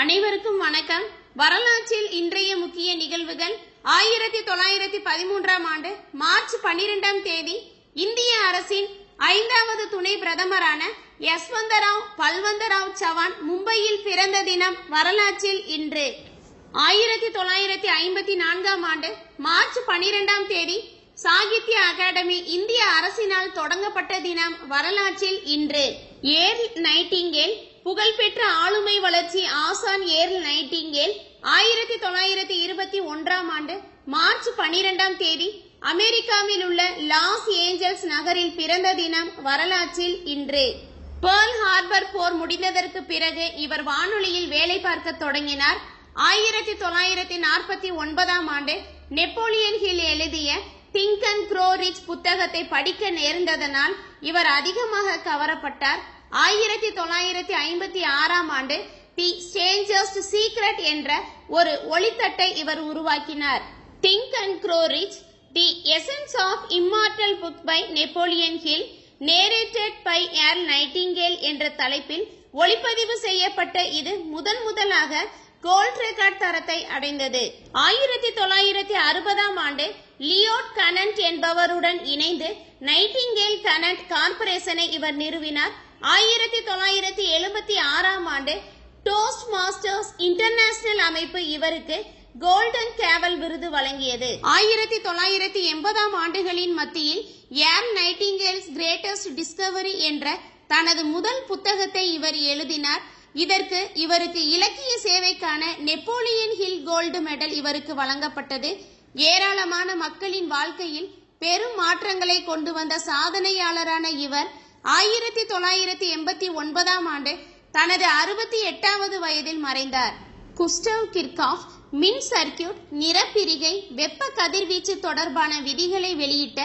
அனைவருக்கும் வணக்கம் வரலாற்றில் இன்றைய முக்கிய நிகழ்வுகள் ஆயிரத்தி தொள்ளாயிரத்தி பதிமூன்றாம் ஆண்டு மார்ச் பனிரெண்டாம் தேதி இந்திய அரசின் ஐந்தாவது துணை பிரதமரான யஸ்வந்தராவ் பல்வந்தராவ் சவான் மும்பையில் பிறந்த தினம் வரலாற்றில் இன்று ஆயிரத்தி தொள்ளாயிரத்தி ஐம்பத்தி நான்காம் ஆண்டு மார்ச் பனிரெண்டாம் தேதி சாகித்ய அகாடமி இந்திய அரசினால் தொடங்கப்பட்ட தினம் வரலாற்றில் இன்று ஏர் நைட்டிங்கேல் புகழ்பெற்ற ஆளுமை வளர்ச்சி ஆசான் ஏர்ல் நைட்டிங்கேல் ஆயிரத்தி தொள்ளாயிரத்தி இருபத்தி ஒன்றாம் ஆண்டு மார்ச் பனிரெண்டாம் தேதி அமெரிக்காவில் உள்ள லாஸ் ஏஞ்சல்ஸ் நகரில் பிறந்த தினம் வரலாற்றில் இன்று பேர்ல் ஹார்பர் போர் முடிந்ததற்கு பிறகு இவர் வானொலியில் வேலை பார்க்க தொடங்கினார் ஆயிரத்தி தொள்ளாயிரத்தி நாற்பத்தி ஒன்பதாம் ஆண்டு நெப்போலியன் ஹில் எழுதிய திங்க் அண்ட் க்ரோ ரிச் புத்தகத்தை படிக்க நேர்ந்ததனால் இவர் அதிகமாக கவரப்பட்டார் ஆயிரத்தி தொள்ளாயிரத்தி ஐம்பத்தி ஆறாம் ஆண்டு தி சேஞ்சர்ஸ் சீக்ரெட் என்ற ஒரு ஒளித்தட்டை இவர் உருவாக்கினார் think and grow rich the essence of immortal book by Napoleon Hill narrated by Earl Nightingale என்ற தலைப்பில் ஒளிப்பதிவு செய்யப்பட்ட இது முதன் முதலாக கோல்ட் ரெக்கார்ட் தரத்தை அடைந்தது ஆயிரத்தி தொள்ளாயிரத்தி அறுபதாம் ஆண்டு லியோட் கனண்ட் என்பவருடன் இணைந்து நைட்டிங்கேல் கனண்ட் கார்பரேஷனை இவர் நிறுவினார் ஆயிரத்தி தொள்ளாயிரத்தி எழுபத்தி ஆறாம் ஆண்டு டோஸ்ட் மாஸ்டர்ஸ் இன்டர்நேஷனல் அமைப்பு இவருக்கு கோல்டன் கேவல் விருது வழங்கியது ஆயிரத்தி தொள்ளாயிரத்தி எண்பதாம் ஆண்டுகளின் மத்தியில் ஏம் நைட்டிங்கேல்ஸ் கிரேட்டஸ்ட் டிஸ்கவரி என்ற தனது முதல் புத்தகத்தை இவர் எழுதினார் இதற்கு இவருக்கு இலக்கிய சேவைக்கான நெப்போலியன் ஹில் கோல்டு மெடல் இவருக்கு வழங்கப்பட்டது ஏராளமான மக்களின் வாழ்க்கையில் பெரும் மாற்றங்களை கொண்டு வந்த சாதனையாளரான இவர் ஆயிரத்தி தொள்ளாயிரத்தி எண்பத்தி ஒன்பதாம் ஆண்டு தனது அறுபத்தி எட்டாவது வயதில் மறைந்தார் குஸ்டவ் கிர்காஃப் மின் சர்க்கியூட் நிறப்பிரிகை வெப்ப கதிர்வீச்சு தொடர்பான விதிகளை வெளியிட்ட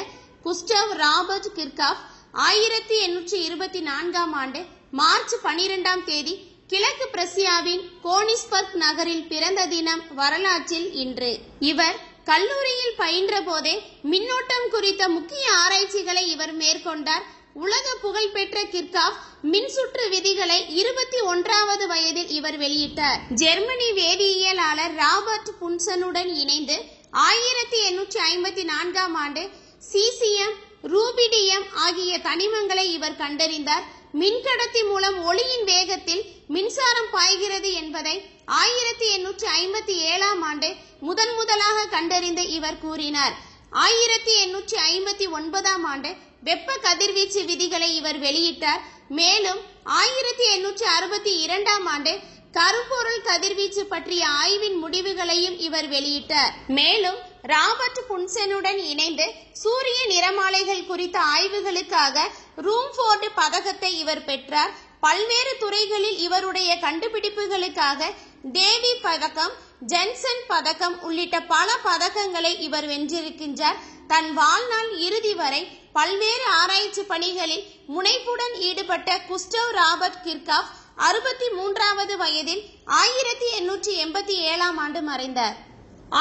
குஸ்டவ் ராபர்ட் கிர்காஃப் ஆயிரத்தி எண்ணூற்றி இருபத்தி நான்காம் ஆண்டு மார்ச் பனிரெண்டாம் தேதி கிழக்கு பிரசியாவின் கோனிஸ்பர்க் நகரில் பிறந்த தினம் வரலாற்றில் இன்று இவர் கல்லூரியில் பயின்ற போதே மின்னோட்டம் குறித்த முக்கிய ஆராய்ச்சிகளை இவர் மேற்கொண்டார் உலக புகழ்பெற்ற கிர்காஃப் மின்சுற்று விதிகளை இருபத்தி ஒன்றாவது வயதில் இவர் வெளியிட்டார் ஜெர்மனி வேதியியலாளர் ராபர்ட் புன்சனுடன் இணைந்து ஆயிரத்தி எண்ணூற்றி ஐம்பத்தி நான்காம் ஆண்டு சிசிஎம் ரூபிடியம் ஆகிய தனிமங்களை இவர் கண்டறிந்தார் மின்கடத்தி மூலம் ஒளியின் வேகத்தில் மின்சாரம் பாய்கிறது என்பதை ஆயிரத்தி எண்ணூற்றி ஐம்பத்தி ஏழாம் ஆண்டு முதன் முதலாக கண்டறிந்து இவர் கூறினார் ஆயிரத்தி எண்ணூற்றி ஐம்பத்தி ஒன்பதாம் ஆண்டு வெப்ப கதிர்வீச்சு விதிகளை இவர் வெளியிட்டார் மேலும் ஆயிரத்தி எண்ணூற்றி அறுபத்தி இரண்டாம் ஆண்டு கரும்பொருள் கதிர்வீச்சு பற்றிய ஆய்வின் முடிவுகளையும் இவர் வெளியிட்டார் மேலும் ராபர்ட் புன்செனுடன் இணைந்து சூரிய நிறமாலைகள் குறித்த ஆய்வுகளுக்காக ரூம்ஃபோர்டு பதக்கத்தை இவர் பெற்றார் பல்வேறு துறைகளில் இவருடைய கண்டுபிடிப்புகளுக்காக தேவி பதக்கம் ஜென்சன் பதக்கம் உள்ளிட்ட பல பதக்கங்களை இவர் வென்றிருக்கின்றார் தன் வாழ்நாள் இறுதி வரை பல்வேறு ஆராய்ச்சி பணிகளில் முனைப்புடன் ஈடுபட்ட குஸ்டவ் ராபர்ட் கிர்காப் அறுபத்தி மூன்றாவது வயதில் ஆயிரத்தி எண்ணூற்றி எண்பத்தி ஏழாம் ஆண்டு மறைந்தார்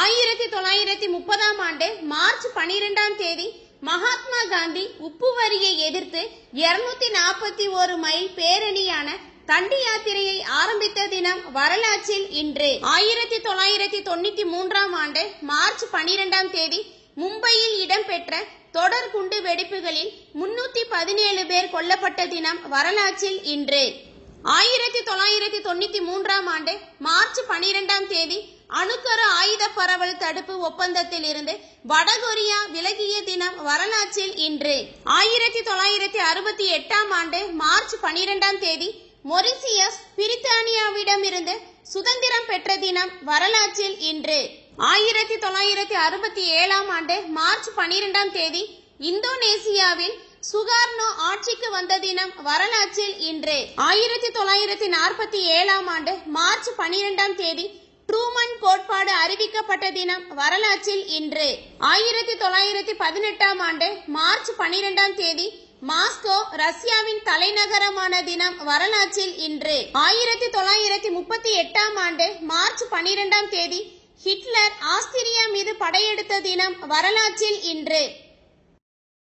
ஆயிரத்தி தொள்ளாயிரத்தி முப்பதாம் ஆண்டு மார்ச் பனிரெண்டாம் தேதி மகாத்மா காந்தி உப்பு வரியை எதிர்த்து இருநூத்தி நாற்பத்தி ஒரு மைல் பேரணியான தண்டி யாத்திரையை ஆரம்பித்த தினம் வரலாற்றில் இன்று ஆயிரத்தி தொள்ளாயிரத்தி தொண்ணூத்தி மூன்றாம் ஆண்டு மார்ச் பனிரெண்டாம் தேதி மும்பையில் இடம்பெற்ற தொடர் குண்டு வெடிப்புகளில் முன்னூத்தி பதினேழு பேர் கொல்லப்பட்ட தினம் வரலாற்றில் இன்று ஆயிரத்தி தொள்ளாயிரத்தி தொண்ணூத்தி மூன்றாம் ஆண்டு மார்ச் பனிரெண்டாம் தேதி அணுக்கரு ஆயுத பரவல் தடுப்பு ஒப்பந்தத்தில் இருந்து வடகொரியா விலகிய தினம் வரலாற்றில் இன்று ஆயிரத்தி தொள்ளாயிரத்தி அறுபத்தி எட்டாம் ஆண்டு மார்ச் பனிரெண்டாம் தேதி மொரிசியஸ் பிரித்தானியாவிடமிருந்து சுதந்திரம் பெற்ற தினம் வரலாற்றில் இன்று ஆயிரத்தி தொள்ளாயிரத்தி அறுபத்தி ஏழாம் ஆண்டு மார்ச் பனிரெண்டாம் தேதி இந்தோனேசியாவில் சுகார்னோ ஆட்சிக்கு வந்த தினம் வரலாற்றில் இன்று ஆயிரத்தி தொள்ளாயிரத்தி நாற்பத்தி ஏழாம் ஆண்டு மார்ச் பனிரெண்டாம் தேதி ட்ரூமன் கோட்பாடு அறிவிக்கப்பட்ட தினம் வரலாற்றில் இன்று ஆயிரத்தி தொள்ளாயிரத்தி பதினெட்டாம் ஆண்டு மார்ச் பனிரெண்டாம் தேதி மாஸ்கோ ரஷ்யாவின் தலைநகரமான தினம் வரலாற்றில் இன்று ஆயிரத்தி தொள்ளாயிரத்தி முப்பத்தி எட்டாம் ஆண்டு மார்ச் பனிரெண்டாம் தேதி ஹிட்லர் ஆஸ்திரியா மீது படையெடுத்த தினம் வரலாற்றில் இன்று